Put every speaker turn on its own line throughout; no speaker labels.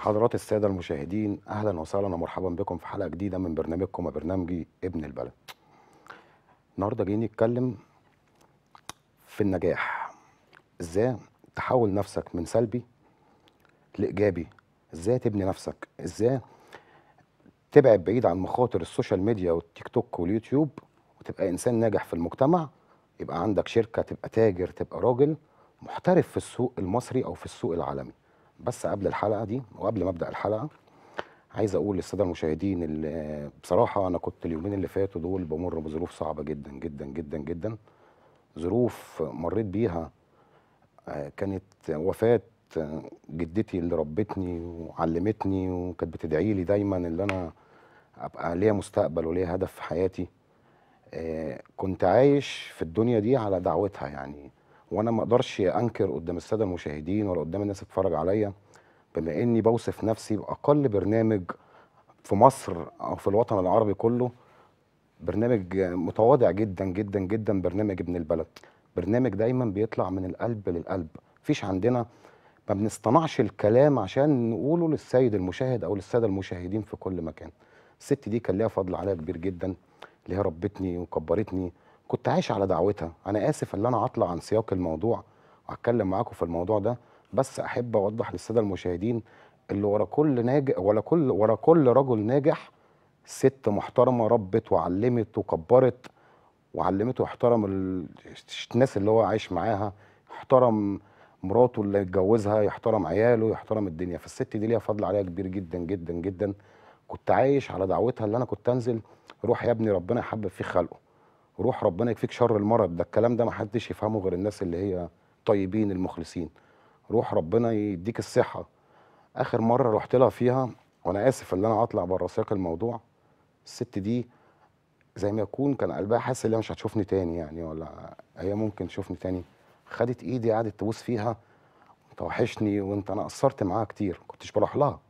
حضرات السادة المشاهدين أهلا وسهلا ومرحبا بكم في حلقة جديدة من برنامجكم وبرنامجي ابن البلد النهاردة جايين نتكلم في النجاح ازاي تحول نفسك من سلبي لإيجابي ازاي تبني نفسك ازاي تبعد بعيد عن مخاطر السوشيال ميديا والتيك توك واليوتيوب وتبقى إنسان ناجح في المجتمع يبقى عندك شركة تبقى تاجر تبقى راجل محترف في السوق المصري أو في السوق العالمي بس قبل الحلقه دي وقبل ما ابدا الحلقه عايز اقول للساده المشاهدين اللي بصراحه انا كنت اليومين اللي فاتوا دول بمر بظروف صعبه جدا جدا جدا جدا ظروف مريت بيها آه، كانت وفاه آه، جدتي اللي ربتني وعلمتني وكانت بتدعي لي دايما ان انا ابقى ليا مستقبل وليا هدف في حياتي آه، كنت عايش في الدنيا دي على دعوتها يعني وانا ما اقدرش انكر قدام الساده المشاهدين ولا قدام الناس بتتفرج عليا بما اني بوصف نفسي باقل برنامج في مصر او في الوطن العربي كله برنامج متواضع جدا جدا جدا برنامج ابن البلد برنامج دايما بيطلع من القلب للقلب فيش عندنا ما بنصطنعش الكلام عشان نقوله للسيد المشاهد او للساده المشاهدين في كل مكان الست دي كان ليها فضل عليا كبير جدا اللي هي ربتني وكبرتني كنت عايش على دعوتها انا اسف ان انا هطلع عن سياق الموضوع واتكلم معاكم في الموضوع ده بس احب اوضح للساده المشاهدين اللي ورا كل ناجح ولا كل ورا كل رجل ناجح ست محترمه ربت وعلمت وكبرت وعلمته احترم الناس اللي هو عايش معاها احترم مراته اللي اتجوزها يحترم عياله يحترم الدنيا فالست دي ليها فضل عليها كبير جدا جدا جدا كنت عايش على دعوتها اللي انا كنت انزل روح يا ابني ربنا يحبب فيه خلقه روح ربنا يكفيك شر المرض ده الكلام ده ما حدش يفهمه غير الناس اللي هي طيبين المخلصين روح ربنا يديك الصحه اخر مره رحت لها فيها وانا اسف ان انا اطلع بره سياق الموضوع الست دي زي ما يكون كان قلبها حاسس ان هي مش هتشوفني تاني يعني ولا هي ممكن تشوفني تاني خدت ايدي قعدت تبوس فيها انت وحشني وانت انا قصرت معاها كتير ما كنتش بروح لها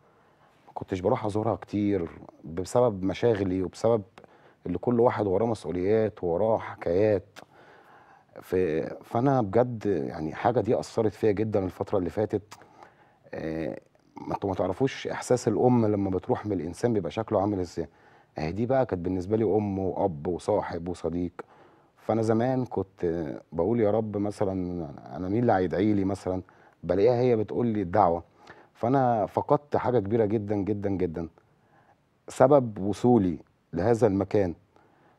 ما كنتش بروح ازورها كتير بسبب مشاغلي وبسبب اللي كل واحد وراه مسؤوليات وراه حكايات فانا بجد يعني حاجه دي اثرت فيا جدا الفتره اللي فاتت آه، ما انتوا ما تعرفوش احساس الام لما بتروح من الانسان بيبقى شكله عامل ازاي اهي دي بقى كانت بالنسبه لي ام واب وصاحب وصديق فانا زمان كنت بقول يا رب مثلا انا مين اللي هيدعي لي مثلا بلاقيها هي بتقول لي الدعوه فانا فقدت حاجه كبيره جدا جدا جدا سبب وصولي لهذا المكان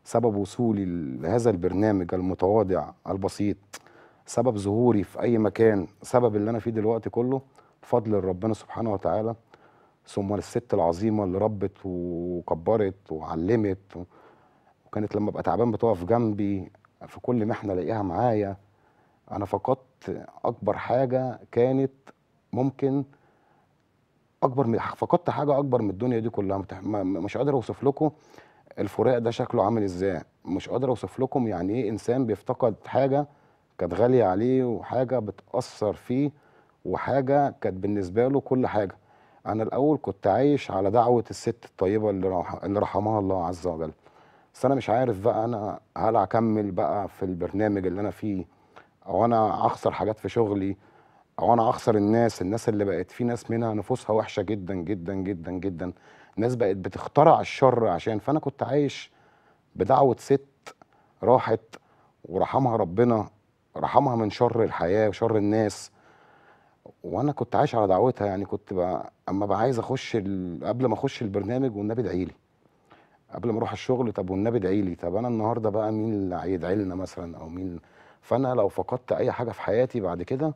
سبب وصولي لهذا البرنامج المتواضع البسيط سبب ظهوري في اي مكان سبب اللي انا فيه دلوقتي كله فضل ربنا سبحانه وتعالى ثم الست العظيمه اللي ربت وكبرت وعلمت وكانت لما ابقى تعبان بتقف جنبي في كل محنه الاقيها معايا انا فقدت اكبر حاجه كانت ممكن اكبر من فقدت حاجه اكبر من الدنيا دي كلها مش قادر اوصف لكم الفراق ده شكله عامل ازاي مش قادر اوصف لكم يعني ايه انسان بيفتقد حاجه كانت غاليه عليه وحاجه بتاثر فيه وحاجه كانت بالنسبه له كل حاجه انا الاول كنت عايش على دعوه الست الطيبه اللي, رح... اللي رحمها الله عز وجل بس انا مش عارف بقى انا هل اكمل بقى في البرنامج اللي انا فيه او انا اخسر حاجات في شغلي او انا اخسر الناس الناس اللي بقت في ناس منها نفوسها وحشه جدا جدا جدا جدا ناس بقت بتخترع الشر عشان فانا كنت عايش بدعوه ست راحت ورحمها ربنا رحمها من شر الحياه وشر الناس وانا كنت عايش على دعوتها يعني كنت بقى اما بقى عايز اخش قبل ما اخش البرنامج والنبي ادعي لي قبل ما اروح الشغل طب والنبي ادعي لي طب انا النهارده بقى مين اللي هيدعي لنا مثلا او مين فانا لو فقدت اي حاجه في حياتي بعد كده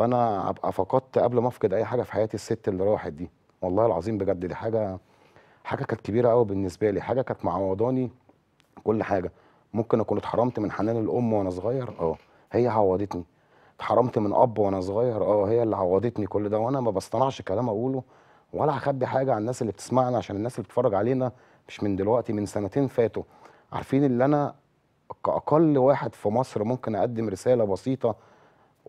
فانا ابقى فقدت قبل ما افقد اي حاجه في حياتي الست اللي راحت دي والله العظيم بجد دي حاجه حاجه كانت كبيره قوي بالنسبه لي حاجه كانت معوضاني كل حاجه ممكن اكون اتحرمت من حنان الام وانا صغير اه هي عوضتني اتحرمت من اب وانا صغير اه هي اللي عوضتني كل ده وانا ما بصطنعش كلام اقوله ولا هخبي حاجه عن الناس اللي بتسمعنا عشان الناس اللي بتتفرج علينا مش من دلوقتي من سنتين فاتوا عارفين اللي انا كاقل واحد في مصر ممكن اقدم رساله بسيطه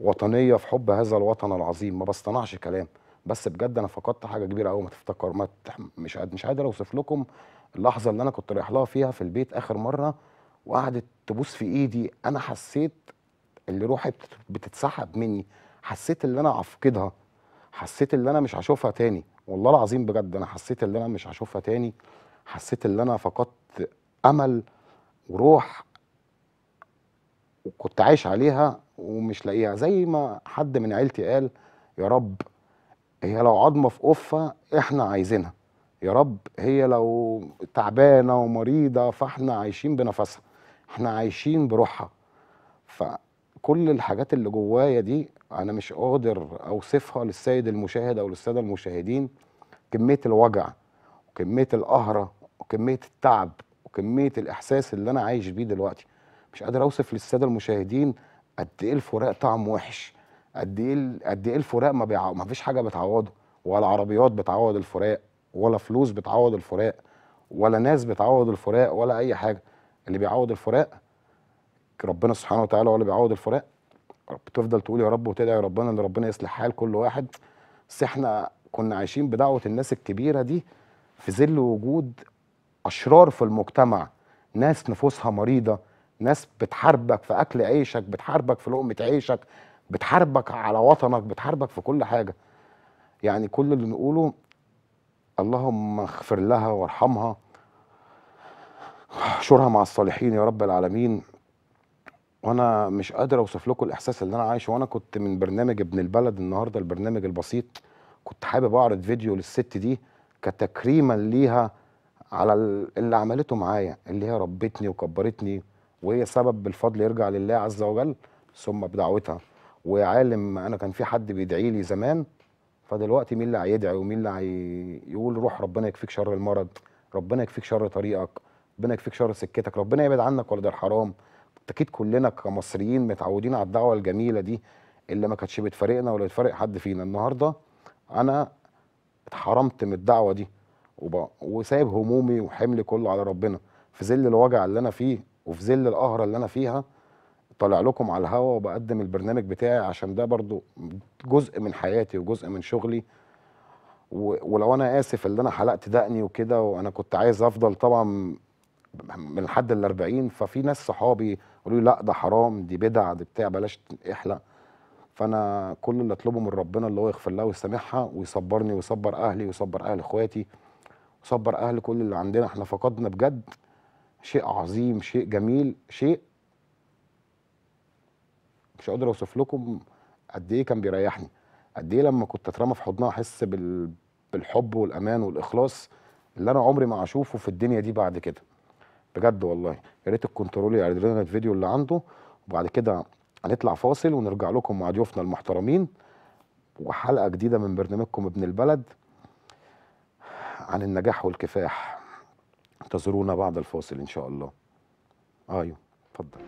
وطنيه في حب هذا الوطن العظيم ما بصطنعش كلام بس بجد انا فقدت حاجه كبيره قوي ما تفتكر ما تح... مش قادر مش قادر اوصف لكم اللحظه اللي انا كنت رايح لها فيها في البيت اخر مره وقعدت تبوس في ايدي انا حسيت اللي روحي بتتسحب مني حسيت اللي انا هفقدها حسيت اللي انا مش هشوفها تاني والله العظيم بجد انا حسيت اللي انا مش هشوفها تاني حسيت اللي انا فقدت امل وروح وكنت عايش عليها ومش لاقيها زي ما حد من عيلتي قال يا رب هي لو عظمه في قفه احنا عايزينها يا رب هي لو تعبانه ومريضه فاحنا عايشين بنفسها احنا عايشين بروحها فكل الحاجات اللي جوايا دي انا مش قادر اوصفها للسيد المشاهد او للساده المشاهدين كميه الوجع وكميه القهره وكميه التعب وكميه الاحساس اللي انا عايش بيه دلوقتي مش قادر اوصف للساده المشاهدين قد ايه الفراق طعم وحش قد ايه قد ايه الفراق ما, بيع... ما فيش حاجه بتعوضه ولا عربيات بتعوض الفراق ولا فلوس بتعوض الفراق ولا ناس بتعوض الفراق ولا اي حاجه اللي بيعوض الفراق ربنا سبحانه وتعالى هو اللي بيعوض الفراق بتفضل تقول يا رب وتدعي ربنا ان ربنا يصلح حال كل واحد بس احنا كنا عايشين بدعوه الناس الكبيره دي في ظل وجود اشرار في المجتمع ناس نفوسها مريضه ناس بتحاربك في اكل عيشك بتحاربك في لقمه عيشك بتحاربك على وطنك بتحاربك في كل حاجه يعني كل اللي نقوله اللهم اغفر لها وارحمها احشرها مع الصالحين يا رب العالمين وانا مش قادر اوصف لكم الاحساس اللي انا عايشه وانا كنت من برنامج ابن البلد النهارده البرنامج البسيط كنت حابب اعرض فيديو للست دي كتكريما ليها على اللي عملته معايا اللي هي ربتني وكبرتني وهي سبب الفضل يرجع لله عز وجل ثم بدعوتها وعالم انا كان في حد بيدعي لي زمان فدلوقتي مين اللي هيدعي ومين اللي هيقول روح ربنا يكفيك شر المرض ربنا يكفيك شر طريقك ربنا يكفيك شر سكتك ربنا يبعد عنك ولد الحرام اكيد كلنا كمصريين متعودين على الدعوه الجميله دي اللي ما كانتش بتفارقنا ولا بتفارق حد فينا النهارده انا اتحرمت من الدعوه دي وسايب همومي وحملي كله على ربنا في ظل الوجع اللي انا فيه وفي ظل القهره اللي انا فيها طالع لكم على الهوا وبقدم البرنامج بتاعي عشان ده برضو جزء من حياتي وجزء من شغلي ولو انا اسف اللي انا حلقت دقني وكده وانا كنت عايز افضل طبعا من لحد ال 40 ففي ناس صحابي قالوا لي لا ده حرام دي بدع دي بتاع بلاش احلق فانا كل اللي اطلبه من ربنا اللي هو يغفر لها ويسامحها ويصبرني ويصبر اهلي ويصبر اهل اخواتي ويصبر اهل كل اللي عندنا احنا فقدنا بجد شيء عظيم شيء جميل شيء مش قادر اوصف لكم قد ايه كان بيريحني قد ايه لما كنت اترمى في حضنها احس بال... بالحب والامان والاخلاص اللي انا عمري ما اشوفه في الدنيا دي بعد كده بجد والله يا ريت الكنترول يعرض لنا الفيديو اللي عنده وبعد كده هنطلع فاصل ونرجع لكم مع ضيوفنا المحترمين وحلقه جديده من برنامجكم ابن البلد عن النجاح والكفاح انتظرونا بعد الفاصل ان شاء الله ايوه اتفضل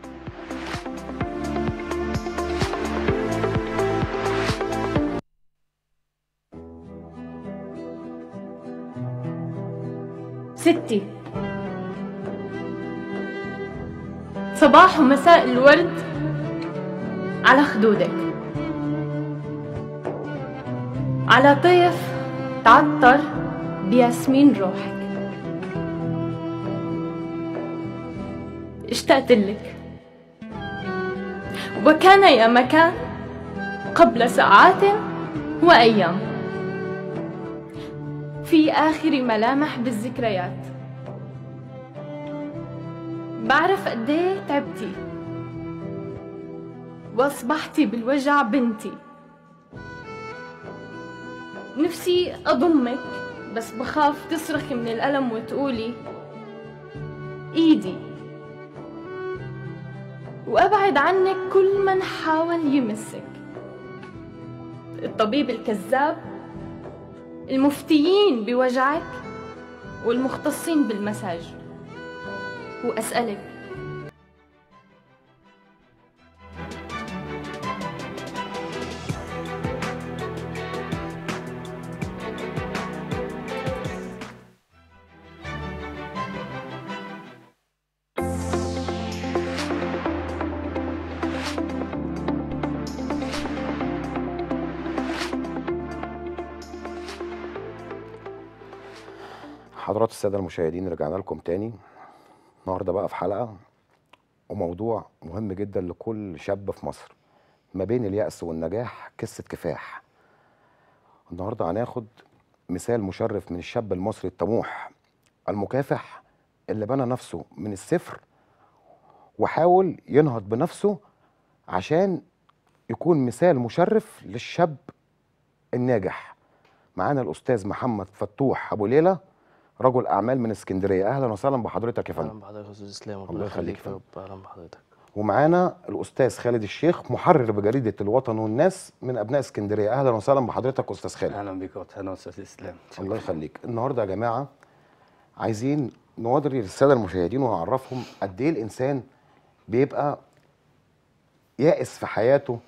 ستي صباح ومساء الورد على خدودك على طيف تعطر بياسمين روحك اشتقت لك وكان يا مكان قبل ساعات وأيام في آخر ملامح بالذكريات بعرف قديه تعبتي وأصبحتي بالوجع بنتي نفسي أضمك بس بخاف تصرخي من الألم وتقولي إيدي وأبعد عنك كل من حاول يمسك الطبيب الكذاب المفتيين بوجعك والمختصين بالمساج وأسألك
حضرات الساده المشاهدين رجعنا لكم تاني النهارده بقى في حلقه وموضوع مهم جدا لكل شاب في مصر ما بين اليأس والنجاح قصه كفاح النهارده هناخد مثال مشرف من الشاب المصري الطموح المكافح اللي بنى نفسه من الصفر وحاول ينهض بنفسه عشان يكون مثال مشرف للشاب الناجح معانا الاستاذ محمد فتوح ابو ليله رجل اعمال من اسكندريه اهلا وسهلا بحضرتك يا فندم اهلا
بحضرتك يا استاذ اسلام الله يخليك يا رب اهلا بحضرتك
ومعانا الاستاذ خالد الشيخ محرر بجريده الوطن والناس من ابناء اسكندريه اهلا وسهلا بحضرتك استاذ خالد
اهلا بيك اهلا استاذ اسلام
الله يخليك النهارده يا جماعه عايزين نودري للساده المشاهدين ونعرفهم قد ايه الانسان بيبقى يائس في حياته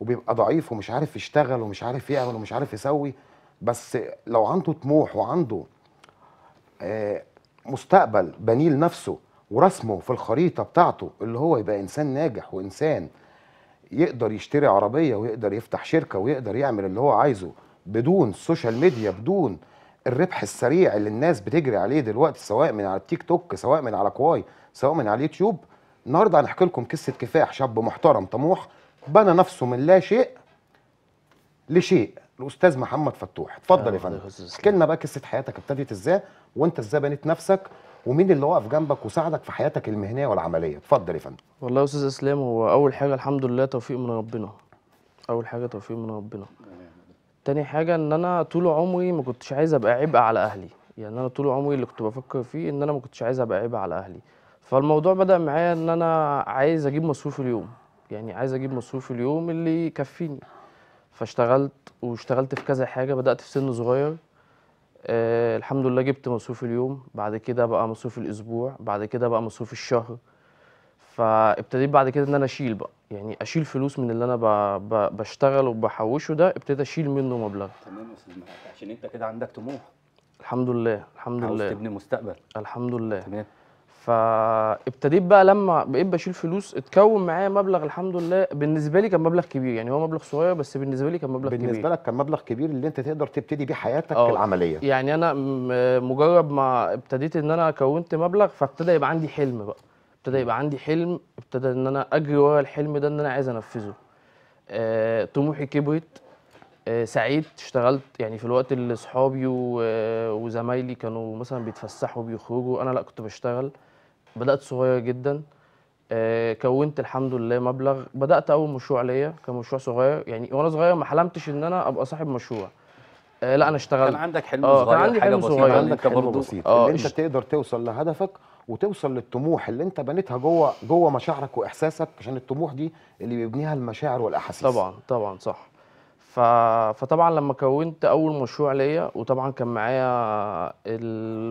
وبيبقى ضعيف ومش عارف يشتغل ومش عارف يعمل ومش عارف يسوي بس لو عنده طموح وعنده آه، مستقبل بنيل لنفسه ورسمه في الخريطه بتاعته اللي هو يبقى انسان ناجح وانسان يقدر يشتري عربيه ويقدر يفتح شركه ويقدر يعمل اللي هو عايزه بدون السوشيال ميديا بدون الربح السريع اللي الناس بتجري عليه دلوقتي سواء من على التيك توك سواء من على كواي سواء من على اليوتيوب النهارده هنحكي لكم قصه كفاح شاب محترم طموح بنى نفسه من لا شيء لشيء الاستاذ محمد فتوح اتفضل يا فندم احكي لنا بقى قصه حياتك ابتدت ازاي وانت ازاي بنيت نفسك ومين اللي واقف جنبك وساعدك في حياتك المهنيه والعمليه اتفضل يا فندم
والله يا استاذ اسلام هو اول حاجه الحمد لله توفيق من ربنا اول حاجه توفيق من ربنا تاني حاجه ان انا طول عمري ما كنتش عايز ابقى عبء على اهلي يعني انا طول عمري اللي كنت بفكر فيه ان انا ما كنتش عايز ابقى عبء على اهلي فالموضوع بدا معايا ان انا عايز اجيب مصروف اليوم يعني عايز اجيب مصروف اليوم اللي يكفيني فاشتغلت واشتغلت في كذا حاجه بدات في سن صغير آه الحمد لله جبت مصروف اليوم بعد كده بقى مصروف الاسبوع بعد كده بقى مصروف الشهر فابتديت بعد كده ان انا اشيل بقى يعني اشيل فلوس من اللي انا ب... ب... بشتغل وبحوشه ده ابتديت اشيل منه مبلغ
تمام يا استاذ عشان انت كده عندك طموح
الحمد لله الحمد عاوز لله عاوز تبني مستقبل الحمد لله تمام فابتديت بقى لما بقيت بشيل فلوس اتكون معايا مبلغ الحمد لله بالنسبه لي كان مبلغ كبير يعني هو مبلغ صغير بس بالنسبه لي كان مبلغ بالنسبة كبير بالنسبه لك كان مبلغ كبير اللي انت تقدر تبتدي بيه حياتك أوه. العمليه يعني انا مجرد ما ابتديت ان انا كونت مبلغ فابتدى يبقى عندي حلم بقى ابتدى يبقى عندي حلم ابتدى ان انا اجري ورا الحلم ده ان انا عايز انفذه أه طموحي كبرت أه اشتغلت يعني في الوقت اللي صحابي آه، وزمايلي كانوا مثلا بيتفسحوا بيخرجوا انا لا كنت بشتغل بدات صغير جدا آه، كونت الحمد لله مبلغ بدات اول مشروع ليا كان مشروع صغير يعني وانا صغير ما حلمتش ان انا ابقى صاحب مشروع آه لا انا اشتغلت كان عندك حلم آه، صغير كان عندي حلم صغير عندك تجربه بسيط اللي آه، انت تقدر
توصل لهدفك وتوصل للطموح اللي انت بنيتها جوه جوه مشاعرك واحساسك عشان
الطموح دي اللي بيبنيها المشاعر والاحاسيس طبعا طبعا صح فطبعا لما كونت اول مشروع ليا وطبعا كان معايا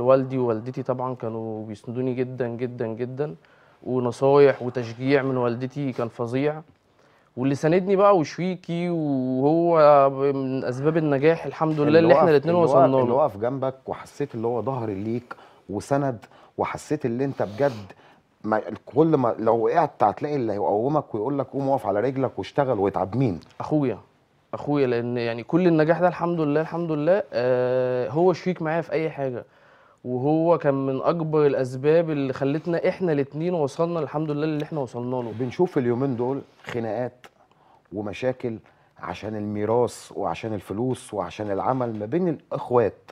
والدي ووالدتي طبعا كانوا بيسندوني جدا جدا جدا ونصايح وتشجيع من والدتي كان فظيع واللي ساندني بقى وشويكي وهو من اسباب النجاح الحمد لله اللي, احنا الاثنين وصلنا له اللي وقف
جنبك وحسيت اللي هو ظهر ليك وسند وحسيت اللي انت بجد ما كل ما لو وقعت هتلاقي اللي هيقومك ويقول لك قوم واقف على رجلك واشتغل واتعب مين
اخويا اخويا لان يعني كل النجاح ده الحمد لله الحمد لله آه هو شريك معايا في اي حاجه وهو كان من اكبر الاسباب اللي خلتنا احنا الاثنين وصلنا الحمد لله اللي احنا وصلنا له بنشوف اليومين دول خناقات ومشاكل عشان الميراث وعشان الفلوس
وعشان العمل ما بين الاخوات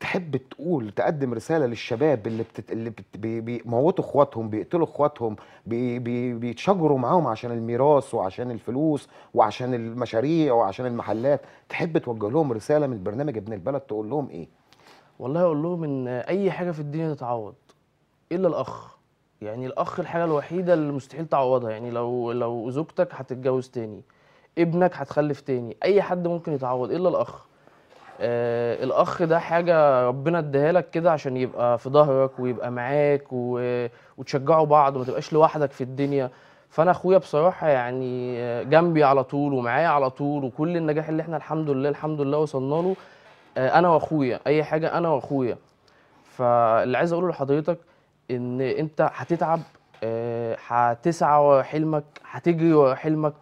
تحب تقول تقدم رساله للشباب اللي بتت... اللي بت... بي... بيموتوا اخواتهم بيقتلوا اخواتهم بي... بي... بيتشاجروا معاهم عشان الميراث وعشان الفلوس وعشان المشاريع وعشان المحلات تحب
توجه لهم رساله من برنامج ابن البلد تقول لهم ايه والله اقول لهم ان اي حاجه في الدنيا تتعوض الا الاخ يعني الاخ الحاجه الوحيده اللي مستحيل تعوضها يعني لو لو زوجتك هتتجوز تاني ابنك هتخلف تاني اي حد ممكن يتعوض الا الاخ آه الاخ ده حاجه ربنا اداها لك كده عشان يبقى في ظهرك ويبقى معاك و... وتشجعوا بعض وما تبقاش لوحدك في الدنيا فانا اخويا بصراحه يعني آه، جنبي على طول ومعايا على طول وكل النجاح اللي احنا الحمد لله الحمد لله وصلنا له آه انا واخويا اي حاجه انا واخويا فاللي عايز اقوله لحضرتك ان انت هتتعب آه هتسعى ورا حلمك هتجري ورا حلمك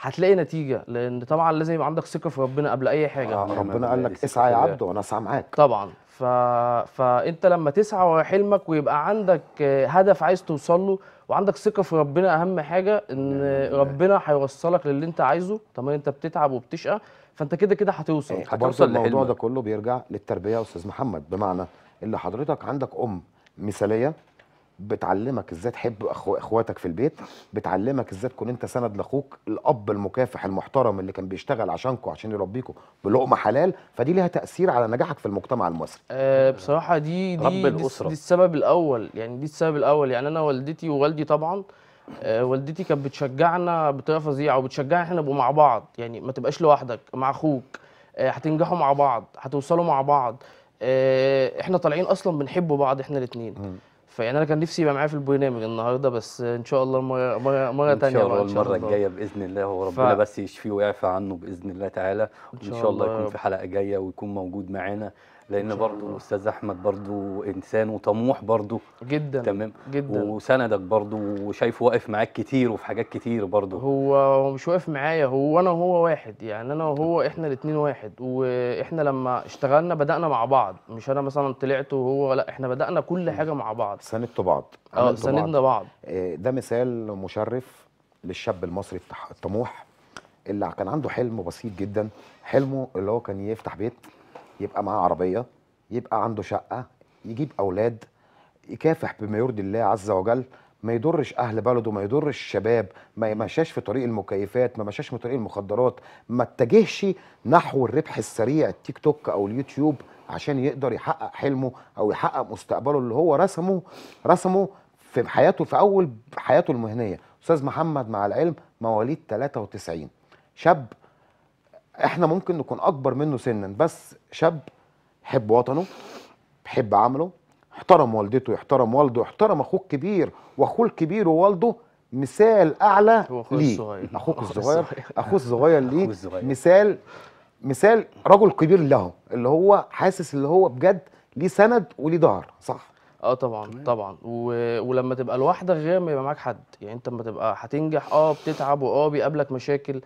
هتلاقي نتيجه لان طبعا لازم يبقى عندك ثقه في ربنا قبل اي حاجه آه ربنا قال لك اسعى يا عبد وانا اسعى معاك طبعا ف... فانت لما تسعى ورا حلمك ويبقى عندك آه، هدف عايز توصل له وعندك ثقه في ربنا اهم حاجه ان ربنا هيوصلك للي انت عايزه طالما انت بتتعب وبتشقى فانت كده كده هتوصل إيه هتوصل الموضوع ده
كله بيرجع للتربيه يا استاذ محمد بمعنى اللي حضرتك عندك ام مثاليه بتعلمك ازاي تحب أخو اخواتك في البيت بتعلمك ازاي تكون انت سند لاخوك الاب المكافح المحترم اللي كان بيشتغل عشانكم عشان يربيكم بلقمه حلال فدي ليها تاثير على نجاحك في المجتمع المصري
أه بصراحه دي دي, رب دي, الأسرة. دي السبب الاول يعني دي السبب الاول يعني انا والدتي ووالدي طبعا أه والدتي كانت بتشجعنا بطريقه فظيعه وبتشجعنا احنا نبقى مع بعض يعني ما تبقاش لوحدك مع اخوك أه هتنجحوا مع بعض هتوصلوا مع بعض آه، احنا طالعين اصلا بنحب بعض احنا الاثنين فيعني انا كان نفسي يبقى معايا في البرنامج النهارده بس ان شاء الله مره مره ثانيه ان شاء الله المره الجايه
باذن الله وربنا ربنا ف... بس يشفيه ويعفى عنه باذن الله تعالى وان شاء الله يكون في حلقه جايه ويكون موجود معانا لان برضو الاستاذ احمد برضو انسان وطموح برضو جدا تمام جدا وسندك برضو وشايفه واقف معاك كتير وفي حاجات كتير برضو
هو هو مش واقف معايا هو انا وهو واحد يعني انا وهو احنا الاثنين واحد واحنا لما اشتغلنا بدانا مع بعض مش انا مثلا طلعت وهو لا احنا بدانا كل حاجه مع بعض ساندتوا بعض اه ساندنا بعض
آه، ده مثال مشرف للشاب المصري الطموح اللي كان عنده حلم بسيط جدا حلمه اللي هو كان يفتح بيت يبقى معاه عربيه يبقى عنده شقه يجيب اولاد يكافح بما يرضي الله عز وجل ما يضرش اهل بلده ما يضرش الشباب ما مشاش في طريق المكيفات ما مشاش في طريق المخدرات ما اتجهش نحو الربح السريع التيك توك او اليوتيوب عشان يقدر يحقق حلمه او يحقق مستقبله اللي هو رسمه رسمه في حياته في اول حياته المهنيه استاذ محمد مع العلم مواليد 93 شاب احنا ممكن نكون اكبر منه سنا بس شاب حب وطنه بحب عمله احترم والدته يحترم والده احترم اخوه الكبير واخوه الكبير ووالده مثال اعلى ليه اخوك الصغير اخوه الصغير ليه مثال مثال رجل كبير له اللي هو حاسس اللي هو بجد ليه سند وليه ظهر صح
اه طبعا طبعا و... ولما تبقى لوحدك غير ما يبقى معاك حد يعني انت لما تبقى هتنجح اه بتتعب واه بيقابلك مشاكل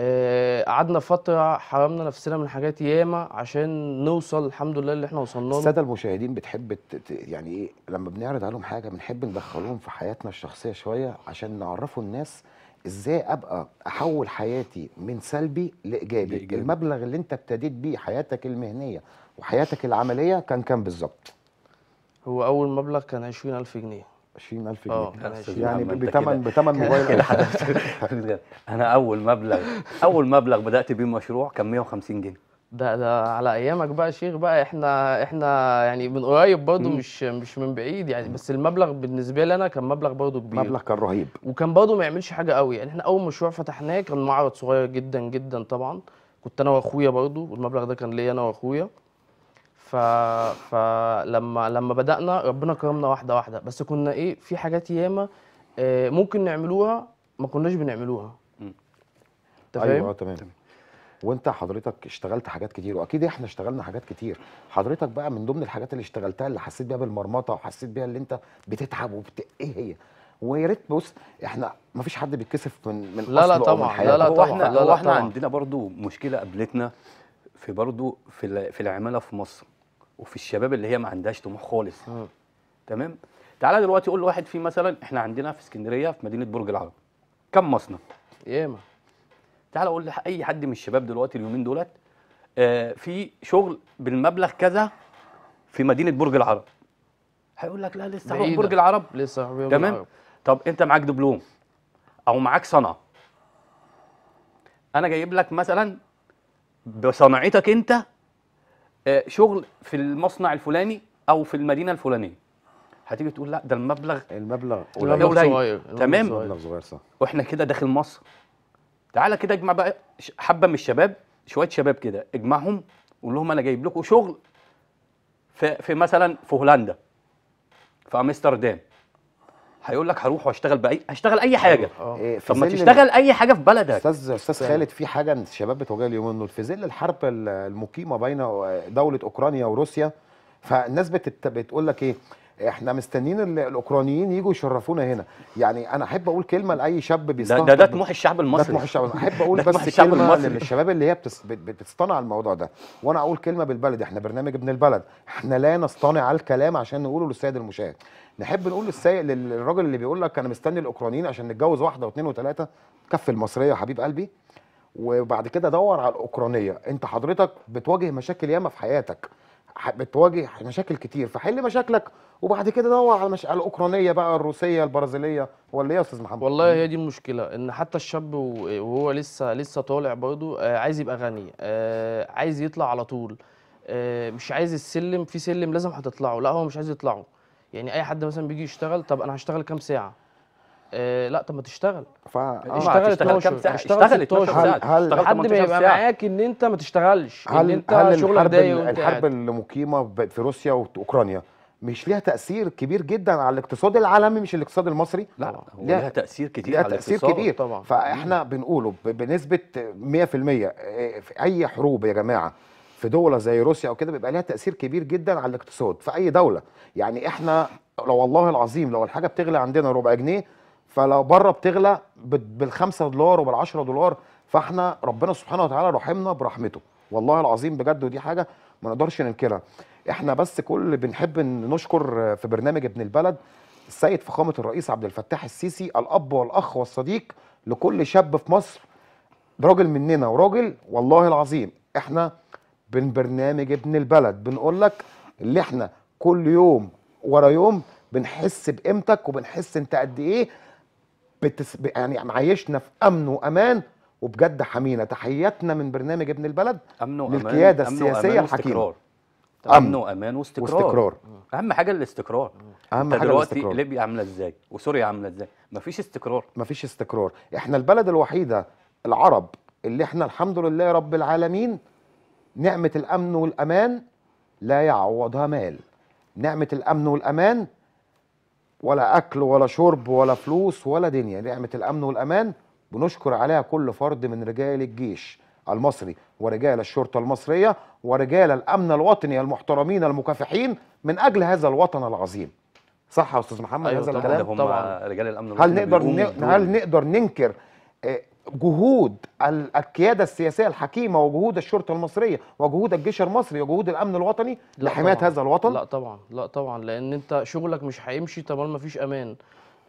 آه، قعدنا فتره حرمنا نفسنا من حاجات ياما عشان نوصل الحمد لله اللي احنا وصلنا له الساده
المشاهدين بتحب يعني ايه لما بنعرض عليهم حاجه بنحب ندخلهم في حياتنا الشخصيه شويه عشان نعرفوا الناس ازاي ابقى احول حياتي من سلبي لايجابي لإيجابي. المبلغ اللي انت ابتديت بيه حياتك المهنيه وحياتك العمليه كان كام بالظبط
هو اول
مبلغ كان 20000 جنيه 20000 جنيه آه، يعني بثمن بثمن موبايل انا اول مبلغ اول مبلغ بدات بيه مشروع كان 150 جنيه
ده ده على ايامك بقى يا شيخ بقى احنا احنا يعني من قريب برضه مش مش من بعيد يعني بس المبلغ بالنسبه لي انا كان مبلغ برضه كبير مبلغ كان رهيب وكان برضه ما يعملش حاجه قوي يعني احنا اول مشروع فتحناه كان معرض صغير جدا جدا طبعا كنت انا واخويا برضه والمبلغ ده كان ليا انا واخويا ف... فلما لما بدانا ربنا كرمنا واحده واحده بس كنا ايه في حاجات ياما آه، ممكن نعملوها ما كناش بنعملوها انت أيوة، فاهم ايوه تمام وانت حضرتك اشتغلت
حاجات كتير واكيد احنا اشتغلنا حاجات كتير حضرتك بقى من ضمن الحاجات اللي اشتغلتها اللي حسيت بيها بالمرمطه وحسيت بيها اللي انت بتتعب وبت... ايه هي ويا ريت بص احنا ما فيش حد بيتكسف
من من لا لا طبعا لا لا طبعا احنا لا لا احنا طبعا. عندنا برضو مشكله قابلتنا في برضو في في العماله في مصر وفي الشباب اللي هي ما عندهاش طموح خالص آه. تمام تعالى دلوقتي قول لواحد فيه مثلا احنا عندنا في اسكندريه في مدينه برج العرب كم مصنع ياما تعالى قول لاي حد من الشباب دلوقتي اليومين دولت آه في شغل بالمبلغ كذا في مدينه برج العرب هيقول لك لا لسه هروح برج العرب لسه هروح برج تمام العرب. طب انت معاك دبلوم او معاك صنعه انا جايب لك مثلا بصنعتك انت آه، شغل في المصنع الفلاني او في المدينه الفلانيه هتيجي تقول لا ده المبلغ المبلغ قليل تمام المبلغ صغير صح واحنا كده داخل مصر تعالى كده اجمع بقى حبه من الشباب شويه شباب كده اجمعهم قول لهم انا جايب لكم شغل في, في مثلا في هولندا في امستردام هيقول لك هروح واشتغل باي هشتغل اي حاجه أيوه، آه. إيه، طب ما تشتغل اي حاجه
في بلدك استاذ استاذ آه. خالد في حاجه الشباب بتواجه اليومين دول في ظل الحرب المقيمه بين دوله اوكرانيا وروسيا فالناس بتت... بتقول لك ايه احنا مستنيين الاوكرانيين يجوا يشرفونا هنا يعني انا احب اقول كلمه لاي شاب بيستنى ده ده طموح الشعب المصري ده طموح الشعب المصري احب اقول بس الشعب كلمه المصري. للشباب اللي هي بتصطنع الموضوع ده وانا اقول كلمه بالبلد احنا برنامج ابن البلد احنا لا نصطنع الكلام عشان نقوله للسيد المشاهد نحب نقول للسايق للراجل اللي بيقول لك انا مستني الاوكرانيين عشان نتجوز واحده واثنين وثلاثه كف المصريه يا حبيب قلبي وبعد كده دور على الاوكرانيه انت حضرتك بتواجه مشاكل ياما في حياتك بتواجه مشاكل كتير فحل مشاكلك وبعد كده دور على, مش... على الاوكرانيه بقى الروسيه البرازيليه ولا ايه يا استاذ
محمد والله هي دي المشكله ان حتى الشاب وهو لسه لسه طالع برضه آه، عايز يبقى غني آه، عايز يطلع على طول آه، مش عايز السلم في سلم لازم هتطلعه لا هو مش عايز يطلعه يعني اي حد مثلا بيجي يشتغل طب انا هشتغل كام ساعه إيه لا طب ما تشتغل ف... آه. اشتغل 12 كام ساعه اشتغل 12 ساعه هل... لحد ما يبقى معاك ان انت ما تشتغلش هل...
ان انت هل شغلك الحرب, الحرب اللي مقيمه في روسيا واوكرانيا مش ليها تاثير كبير جدا على الاقتصاد العالمي مش الاقتصاد المصري لا ليها,
تاثير كتير ليها على تاثير كبير طبعا
فاحنا بنقوله بنسبه 100% آه، في اي حروب يا جماعه في دوله زي روسيا او كده بيبقى ليها تاثير كبير جدا على الاقتصاد في اي دوله يعني احنا لو والله العظيم لو الحاجه بتغلى عندنا ربع جنيه فلو بره بتغلى بالخمسة دولار وبالعشرة دولار فاحنا ربنا سبحانه وتعالى رحمنا برحمته والله العظيم بجد ودي حاجه ما نقدرش ننكرها احنا بس كل بنحب نشكر في برنامج ابن البلد السيد فخامه الرئيس عبد الفتاح السيسي الاب والاخ والصديق لكل شاب في مصر راجل مننا وراجل والله العظيم احنا بين برنامج ابن البلد بنقول لك اللي احنا كل يوم ورا يوم بنحس بقيمتك وبنحس انت قد ايه بتس... يعني معيشنا في امن وامان وبجد حمينا تحياتنا من برنامج ابن البلد أمن وأمان للقياده أمن السياسيه وأمان الحكيمه
امن وامان واستقرار, واستقرار. اهم حاجه الاستقرار أمم. اهم حاجه دلوقتي ليبيا عامله ازاي وسوريا عامله ازاي مفيش استقرار مفيش استقرار
احنا البلد الوحيده العرب اللي احنا الحمد لله رب العالمين نعمة الأمن والأمان لا يعوضها مال نعمة الأمن والأمان ولا أكل ولا شرب ولا فلوس ولا دنيا نعمة الأمن والأمان بنشكر عليها كل فرد من رجال الجيش المصري ورجال الشرطة المصرية ورجال الأمن الوطني المحترمين المكافحين من أجل هذا الوطن العظيم صح يا أستاذ محمد أيوة هذا الكلام طبعا رجال الأمن هل نقدر هل نقدر ننكر آه، جهود القياده السياسيه الحكيمه وجهود الشرطه المصريه وجهود الجيش المصري وجهود الامن الوطني لحمايه طبعًا. هذا الوطن؟ لا طبعا
لا طبعا لان انت شغلك مش هيمشي طبعاً ما فيش امان.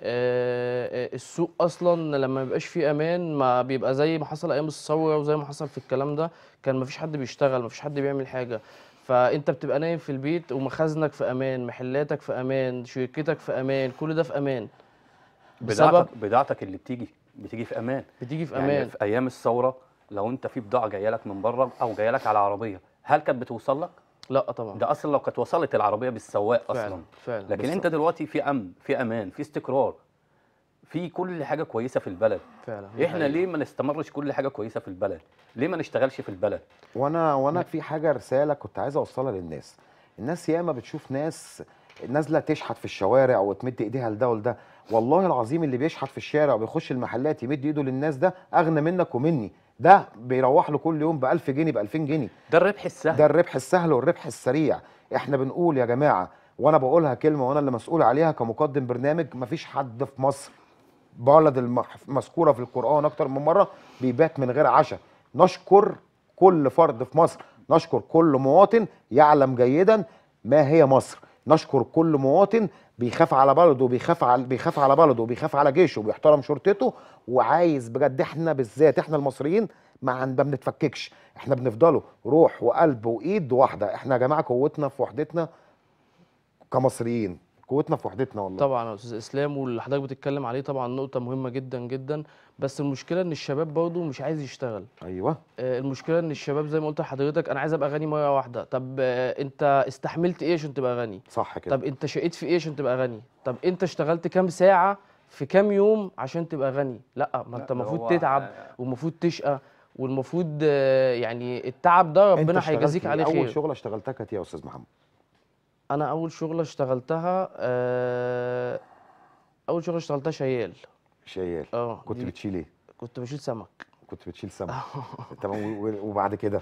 آه،, آه السوق اصلا لما بيبقاش فيه امان ما بيبقى زي ما حصل ايام الثوره وزي ما حصل في الكلام ده كان ما فيش حد بيشتغل ما فيش حد بيعمل حاجه. فانت بتبقى نايم في البيت ومخازنك في امان، محلاتك في امان، شركتك في امان، كل ده في امان.
بضاعتك بضاعتك اللي بتيجي بتيجي في امان بتيجي في يعني امان يعني في ايام الثوره لو انت في بضاعه جايه لك من بره او جايه لك على عربيه هل كانت بتوصل لك لا طبعا ده اصلا لو كانت وصلت العربيه بالسواق فعلا اصلا فعلا لكن بالصبر. انت دلوقتي في امن في امان في استقرار في كل حاجه كويسه في البلد فعلا احنا حقيقة. ليه ما نستمرش كل حاجه كويسه في البلد ليه ما نشتغلش في البلد
وانا وانا في حاجه رساله كنت عايز اوصلها للناس الناس ياما بتشوف ناس نازله تشحت في الشوارع وتمد ايديها لده ولده والله العظيم اللي بيشحت في الشارع وبيخش المحلات يمد ايده للناس ده اغنى منك ومني ده بيروح له كل يوم ب 1000 جنيه ب 2000 جنيه
ده الربح السهل ده
الربح السهل والربح السريع احنا بنقول يا جماعه وانا بقولها كلمه وانا اللي مسؤول عليها كمقدم برنامج مفيش حد في مصر بلد المذكوره في القران اكتر من مره بيبات من غير عشاء نشكر كل فرد في مصر نشكر كل مواطن يعلم جيدا ما هي مصر نشكر كل مواطن بيخاف على بلده وبيخاف على بيخاف على بلده وبيخاف على جيشه وبيحترم شرطته وعايز بجد احنا بالذات احنا المصريين ما عندنا بنتفككش احنا بنفضله روح وقلب وايد واحده احنا يا جماعه قوتنا في وحدتنا كمصريين قوتنا في وحدتنا والله طبعا
يا استاذ اسلام واللي حضرتك بتتكلم عليه طبعا نقطه مهمه جدا جدا بس المشكله ان الشباب برضه مش عايز يشتغل ايوه آه المشكله ان الشباب زي ما قلت لحضرتك انا عايز ابقى غني مره واحده طب آه انت استحملت ايه عشان تبقى غني صح كده طب انت شقيت في ايه عشان تبقى غني طب انت اشتغلت كام ساعه في كام يوم عشان تبقى غني لا ما انت المفروض تتعب آه. والمفروض تشقى والمفروض آه، يعني التعب ده ربنا هيجازيك عليه خير اول شغله
اشتغلتها كانت إيه يا استاذ محمد
انا اول شغله اشتغلتها آه، اول شغله اشتغلتها شيال شيال اه كنت بتشيل ايه؟ كنت بشيل سمك كنت بتشيل سمك آه.
تمام وبعد كده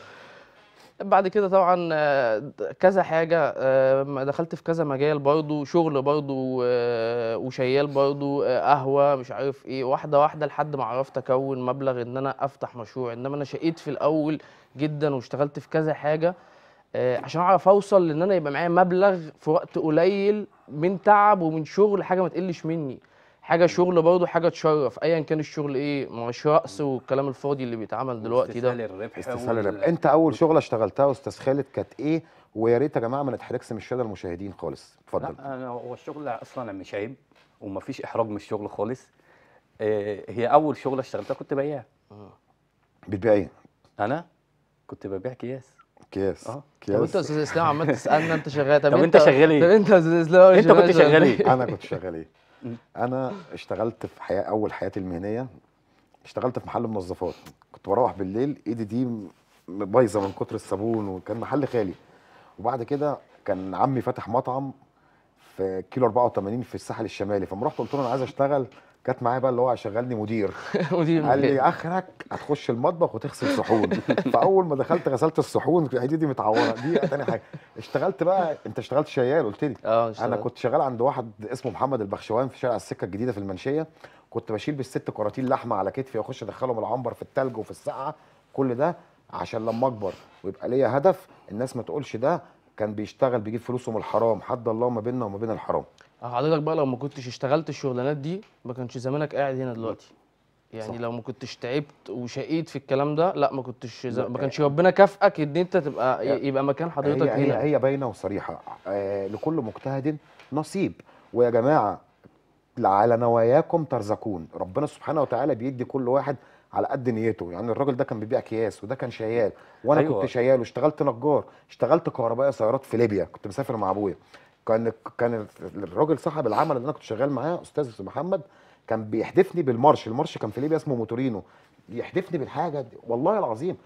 بعد كده طبعا آه، كذا حاجة آه، دخلت في كذا مجال برضه شغل برضه وشيال برضه قهوة مش عارف ايه واحدة واحدة لحد ما عرفت اكون مبلغ ان انا افتح مشروع انما انا شقيت في الاول جدا واشتغلت في كذا حاجة آه، عشان اعرف اوصل لان انا يبقى معايا مبلغ في وقت قليل من تعب ومن شغل حاجه ما تقلش مني حاجه شغل برضه حاجه تشرف ايا كان الشغل ايه ما هوش رقص والكلام الفاضي اللي بيتعمل دلوقتي ده استسهال الربح استسهال الربح
انت اول شغله اشتغلتها
واستسهلت كانت ايه ويا ريت يا جماعه
ما نتحركش من الشغل المشاهدين خالص اتفضل
انا
هو الشغل اصلا مش عيب ومفيش احراج من الشغل خالص اه هي اول شغله اشتغلتها كنت بياع بتبيع ايه انا كنت ببيع اكياس كياس اه طب انت يا
استاذ اسلام عمال تسالنا انت شغال طب, طب انت شغال ايه؟ طب انت يا استاذ اسلام انت كنت شغال ايه؟ انا
كنت شغال ايه؟ انا اشتغلت في حياه اول حياتي المهنيه اشتغلت في محل منظفات كنت بروح بالليل ايدي دي بايظه من كتر الصابون وكان محل خالي وبعد كده كان عمي فتح مطعم في كيلو 84 في الساحل الشمالي فما رحت قلت له انا عايز اشتغل جت معايا بقى اللي هو شغلني مدير مدير قال لي اخرك هتخش المطبخ وتغسل صحون فاول ما دخلت غسلت الصحون دي دي متعوره دي تاني حاجه اشتغلت بقى انت اشتغلت شيال قلت لي اه انا كنت شغال عند واحد اسمه محمد البخشوان في شارع السكه الجديده في المنشيه كنت بشيل بالست كراتين لحمه على كتفي واخش ادخلهم العنبر في التلج وفي السقعه كل ده عشان لما اكبر ويبقى ليا هدف الناس ما تقولش ده كان بيشتغل بيجيب فلوسه من الحرام حد الله ما بيننا وما بين الحرام
حضرتك بقى لو ما كنتش اشتغلت الشغلانات دي ما كانش زمانك قاعد هنا دلوقتي يعني صح. لو ما كنتش تعبت وشقيت في الكلام ده لا ما كنتش ما آه. كانش ربنا كافئك ان انت تبقى يبقى مكان حضرتك هي هنا هي, هي
باينه وصريحه آه، لكل مجتهد نصيب ويا جماعه على نواياكم ترزقون ربنا سبحانه وتعالى بيدي كل واحد على قد نيته يعني الراجل ده كان بيبيع اكياس وده كان شيال وانا أيوة. كنت شيال واشتغلت نجار اشتغلت كهربائي سيارات في ليبيا كنت مسافر مع ابويا كان كان الراجل صاحب العمل اللي انا كنت شغال معاه استاذ محمد كان بيحدفني بالمارش المارش كان في ليبيا اسمه موتورينو يحدفني بالحاجه دي والله العظيم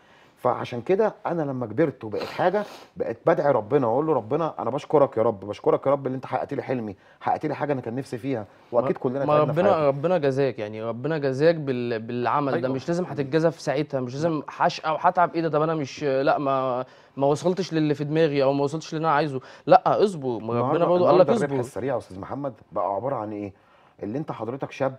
فعشان كده انا لما كبرت وبقت حاجه بقت بدعي ربنا واقول له ربنا انا بشكرك يا رب بشكرك يا رب اللي انت حققت لي حلمي حققت لي حاجه انا كان نفسي فيها واكيد كلنا ما ربنا في
ربنا جزاك يعني ربنا جزاك بال... بالعمل أيوة. ده مش لازم هتتجزى في ساعتها مش لازم هشقى وهتعب ايه ده طب انا مش لا ما ما وصلتش للي في دماغي او ما وصلتش للي انا عايزه لا اصبر ربنا برضه قال لك اصبر الربح السريع
يا استاذ محمد بقى عباره عن ايه اللي انت حضرتك شاب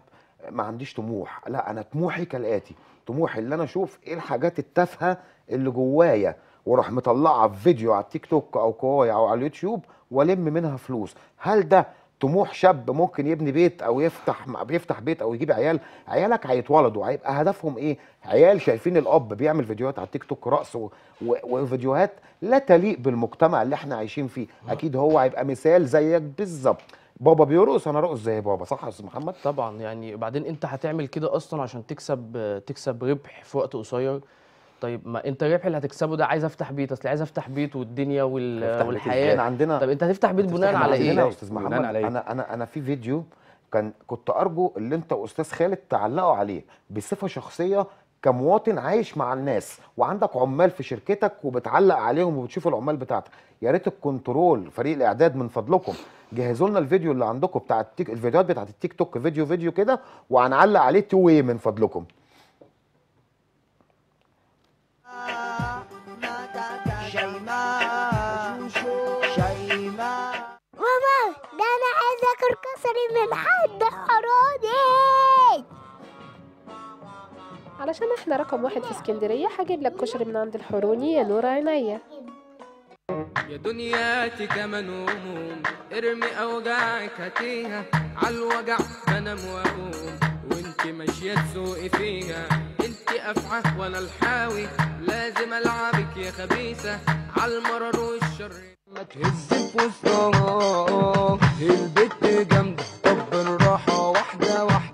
ما عنديش طموح لا انا طموحي كالاتي طموحي اللي انا اشوف ايه الحاجات التافهه اللي جوايا واروح مطلعها في فيديو على التيك توك او كواي او على اليوتيوب والم منها فلوس هل ده طموح شاب ممكن يبني بيت او يفتح بيفتح بيت او يجيب عيال عيالك هيتولدوا هيبقى هدفهم ايه عيال شايفين الاب بيعمل فيديوهات على التيك توك رقص وفيديوهات لا تليق بالمجتمع اللي احنا عايشين فيه نعم. اكيد هو هيبقى مثال زيك بالظبط
بابا بيرقص انا ارقص زي بابا صح يا استاذ محمد طبعا يعني بعدين انت هتعمل كده اصلا عشان تكسب تكسب ربح في وقت قصير طيب ما انت الربح اللي هتكسبه ده عايز افتح بيت اصل عايز افتح بيت والدنيا وال... والحياه بيت عندنا طب انت هتفتح بيت بناء على ايه يا استاذ محمد إيه؟
انا انا انا في فيديو كان كنت ارجو اللي انت واستاذ خالد تعلقوا عليه بصفه شخصيه كمواطن عايش مع الناس وعندك عمال في شركتك وبتعلق عليهم وبتشوف العمال بتاعتك يا ريت الكنترول فريق الاعداد من فضلكم جهزوا لنا الفيديو اللي عندكم بتاع التيك الفيديوهات بتاعت التيك توك فيديو فيديو كده وهنعلق عليه تو واي من فضلكم
ماما ده انا عايز
اكل كسري من حد حراني
علشان احنا رقم واحد في اسكندرية هجيب لك كشري من عند الحروني يا نور عينيا يا دنياتي كمان هموم ارمي اوجاعك هاتيها عالوجع بنام واقوم وانت ماشية تسوقي فيها انت افعى وانا الحاوي لازم العبك يا خبيثة عالمرر والشر ما تهز
في وسطها البت
جامدة طب الراحة واحدة واحدة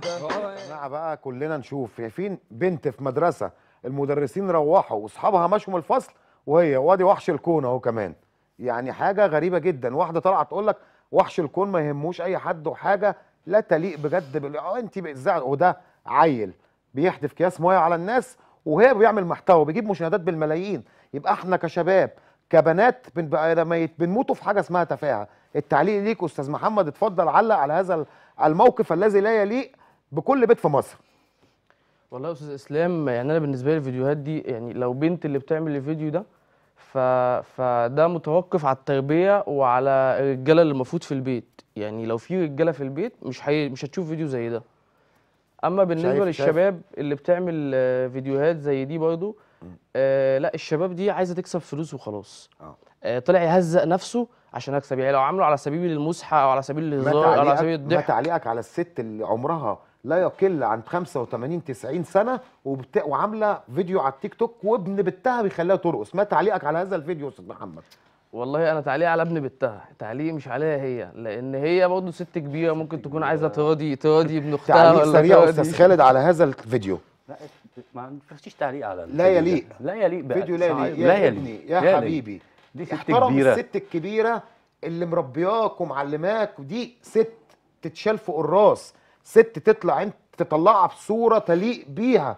الساعه بقى كلنا نشوف شايفين بنت في مدرسه المدرسين روحوا واصحابها مشوا من الفصل وهي وادي وحش الكون اهو كمان يعني حاجه غريبه جدا واحده طالعه تقول لك وحش الكون ما يهموش اي حد وحاجه لا تليق بجد بال... آه، انت بتزعل وده عيل بيحدف كياس ميه على الناس وهي بيعمل محتوى بيجيب مشاهدات بالملايين يبقى احنا كشباب كبنات بنبقى بنموتوا في حاجه اسمها تفاهه التعليق ليك استاذ محمد اتفضل علق على هذا الموقف الذي لا يليق بكل بيت في مصر
والله يا استاذ اسلام يعني انا بالنسبه لي الفيديوهات دي يعني لو بنت اللي بتعمل الفيديو ده ف... فده متوقف على التربيه وعلى الرجاله اللي المفروض في البيت يعني لو في رجاله في البيت مش حي... مش هتشوف فيديو زي ده اما بالنسبه شايف للشباب شايف. اللي بتعمل آه، فيديوهات زي دي برضو آه لا الشباب دي عايزه تكسب فلوس وخلاص آه. آه. طلع يهزق نفسه عشان اكسب يعني لو عامله على سبيل المسحه او على سبيل الهزار او على سبيل الضحك ما
تعليقك على الست اللي عمرها لا يقل عن 85 90 سنه وبت... وعامله فيديو على التيك توك وابن بنتها بيخليها ترقص ما تعليقك على هذا الفيديو يا
استاذ محمد والله انا تعليق على ابن بنتها تعليق مش عليها هي لان هي برضه ست كبيره ممكن تكون عايزه تراضي تراضي ابن اختها تعليق سريع استاذ خالد
على هذا الفيديو
لا ما فيش تعليق على لا يليق لا يليق بقى فيديو لا يليق يا, يا, يا حبيبي
دي ست كبيره الست الكبيره اللي مربياك ومعلماك ودي ست تتشال فوق الراس ست تطلع انت تطلعها في صوره تليق بيها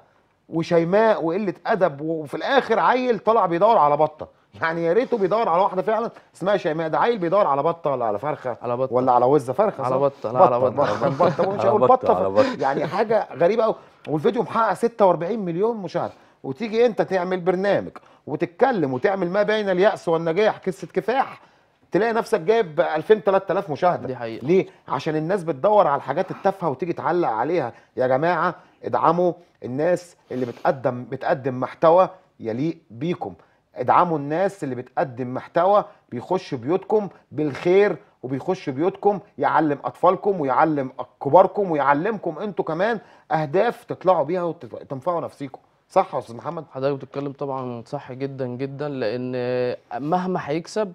وشيماء وقله ادب وفي الاخر عيل طلع بيدور على بطه يعني يا ريته بيدور على واحده فعلا اسمها شيماء ده عيل بيدور على بطه ولا على فرخه على بطة. ولا على وزه فرخه على بطه لا على بطه بطه ومش هقول بطه يعني حاجه غريبه قوي والفيديو محقق 46 مليون مشاهده وتيجي انت تعمل برنامج وتتكلم وتعمل ما بين الياس والنجاح قصه كفاح تلاقي نفسك جايب 2000 3000 مشاهده دي حقيقة. ليه عشان الناس بتدور على الحاجات التافهه وتيجي تعلق عليها يا جماعه ادعموا الناس اللي بتقدم بتقدم محتوى يليق بيكم ادعموا الناس اللي بتقدم محتوى بيخش بيوتكم بالخير وبيخش بيوتكم يعلم اطفالكم ويعلم كباركم ويعلمكم انتوا كمان اهداف تطلعوا بيها وتنفعوا
نفسيكم صح يا استاذ محمد حضرتك بتتكلم طبعا صح جدا جدا لان مهما هيكسب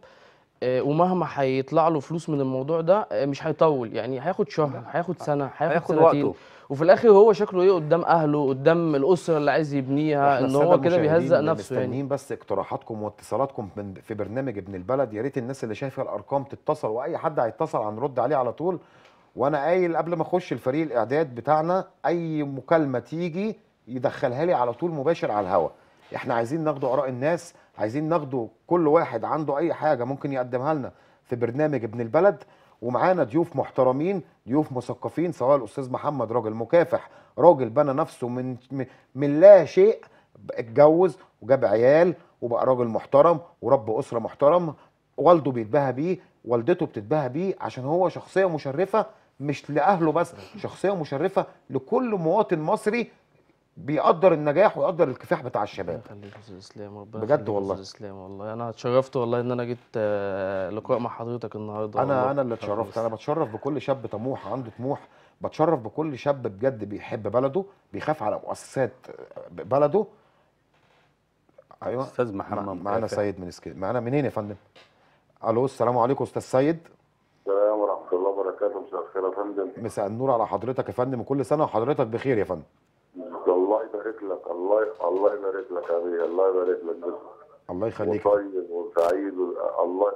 آه، ومهما هيطلع له فلوس من الموضوع ده آه، مش هيطول يعني هياخد شهر نعم. هياخد سنه هياخد سنتين وقته. وفي الاخر هو شكله ايه قدام اهله قدام الاسره اللي عايز يبنيها ان هو كده بيهزق نفسه يعني
بس اقتراحاتكم واتصالاتكم في برنامج ابن البلد يا ريت الناس اللي شايفه الارقام تتصل واي حد هيتصل هنرد عليه على طول وانا قايل قبل ما اخش الفريق الاعداد بتاعنا اي مكالمه تيجي يدخلها لي على طول مباشر على الهواء احنا عايزين ناخد اراء الناس عايزين ناخده كل واحد عنده اي حاجه ممكن يقدمها لنا في برنامج ابن البلد ومعانا ضيوف محترمين ضيوف مثقفين سواء الاستاذ محمد راجل مكافح راجل بنى نفسه من من لا شيء اتجوز وجاب عيال وبقى راجل محترم ورب اسره محترم والده بيتباهى بيه والدته بتتباهى بيه عشان هو شخصيه مشرفه مش لاهله بس شخصيه مشرفه لكل مواطن مصري بيقدر النجاح ويقدر الكفاح بتاع الشباب
خليك استاذ اسلام ربنا بجد والله اسلام والله انا اتشرفت والله ان انا جيت آه، لقاء مع حضرتك النهارده انا انا اللي اتشرفت انا بتشرف بكل
شاب طموح عنده طموح بتشرف بكل شاب بجد بيحب بلده بيخاف على مؤسسات آه، بلده ايوه استاذ محمد معانا سيد من اسكندريه معانا منين يا فندم الو السلام عليكم استاذ سيد السلام ورحمه الله وبركاته مساء الخير يا فندم مساء النور على حضرتك يا فندم وكل سنه وحضرتك بخير يا فندم يبارك لك الله الله يبارك لك أبي الله يبارك لك الله يخليك وطيب
وسعيد الله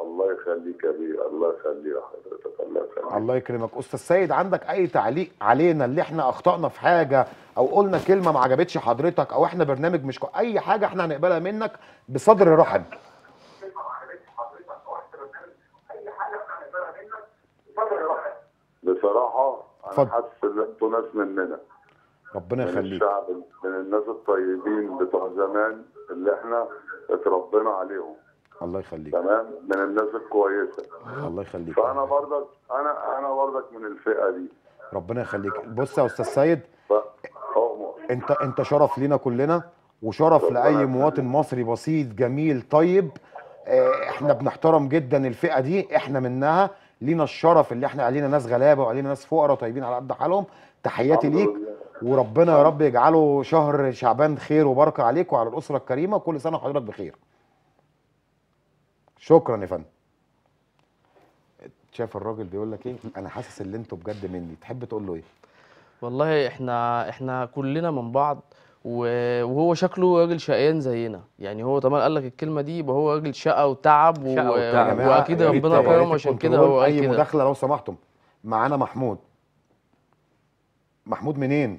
الله يخليك يا بيه الله يخلي حضرتك الله يخليك
الله يكرمك استاذ سيد عندك اي تعليق علينا اللي احنا اخطانا في حاجه او قلنا كلمه ما عجبتش حضرتك او احنا برنامج مش كو... اي حاجه احنا هنقبلها منك بصدر رحب
بصراحه انا حاسس ان انتوا ناس مننا ربنا يخليك الشعب من الناس الطيبين بتوع زمان اللي احنا اتربينا عليهم الله يخليك تمام من الناس الكويسه الله يخليك فانا برضك انا انا برضك من الفئه دي
ربنا يخليك بص يا استاذ سيد انت انت شرف لينا كلنا وشرف لاي مواطن مصري بسيط جميل طيب آه، احنا بنحترم جدا الفئه دي احنا منها لينا الشرف اللي احنا علينا ناس غلابه وعلينا ناس فقراء طيبين على قد حالهم تحياتي ليك وربنا يا رب يجعله شهر شعبان خير وبركه عليك وعلى الاسره الكريمه وكل سنه وحضرتك بخير شكرا يا فندم شايف الراجل بيقول لك ايه انا حاسس ان انتوا بجد مني تحب تقول له ايه
والله احنا احنا كلنا من بعض وهو شكله راجل شقيان زينا يعني هو طبعا قال لك الكلمه دي يبقى هو راجل شقى وتعب, و... وتعب. واكيد ربنا كرمه عشان كده هو اي مداخله
لو سمحتم معانا محمود محمود منين